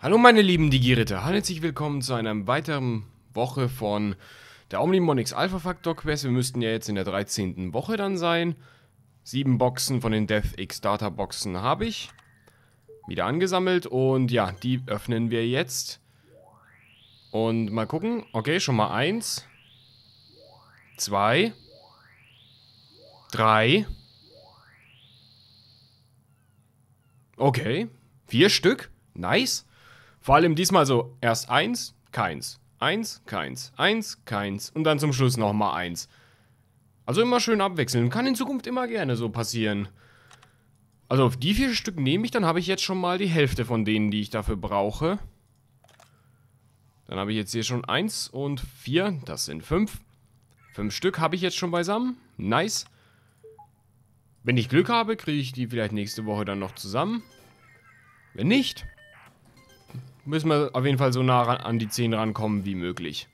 Hallo meine lieben Digi-Ritter, herzlich willkommen zu einer weiteren Woche von der Omnimonix Alpha Factor Quest. Wir müssten ja jetzt in der 13. Woche dann sein. Sieben Boxen von den DevX Data Boxen habe ich wieder angesammelt und ja, die öffnen wir jetzt. Und mal gucken. Okay, schon mal eins. Zwei. Drei. Okay. Vier Stück. Nice. Vor allem diesmal so erst eins, keins, eins, keins, eins, keins und dann zum Schluss nochmal eins. Also immer schön abwechseln. Kann in Zukunft immer gerne so passieren. Also auf die vier Stück nehme ich, dann habe ich jetzt schon mal die Hälfte von denen, die ich dafür brauche. Dann habe ich jetzt hier schon eins und vier, das sind fünf. Fünf Stück habe ich jetzt schon beisammen. Nice. Wenn ich Glück habe, kriege ich die vielleicht nächste Woche dann noch zusammen. Wenn nicht, müssen wir auf jeden Fall so nah an die 10 rankommen wie möglich.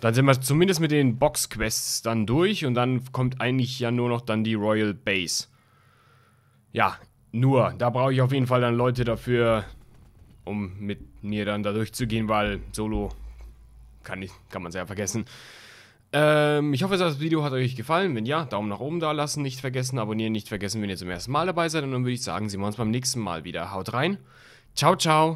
Dann sind wir zumindest mit den Box-Quests dann durch und dann kommt eigentlich ja nur noch dann die Royal Base. Ja, nur, da brauche ich auf jeden Fall dann Leute dafür, um mit mir dann da durchzugehen, weil solo kann, ich, kann man sehr vergessen. Ähm, ich hoffe, das Video hat euch gefallen. Wenn ja, Daumen nach oben da lassen, nicht vergessen, abonnieren nicht vergessen, wenn ihr zum ersten Mal dabei seid. Und dann würde ich sagen, sehen wir uns beim nächsten Mal wieder. Haut rein! Ciao, ciao.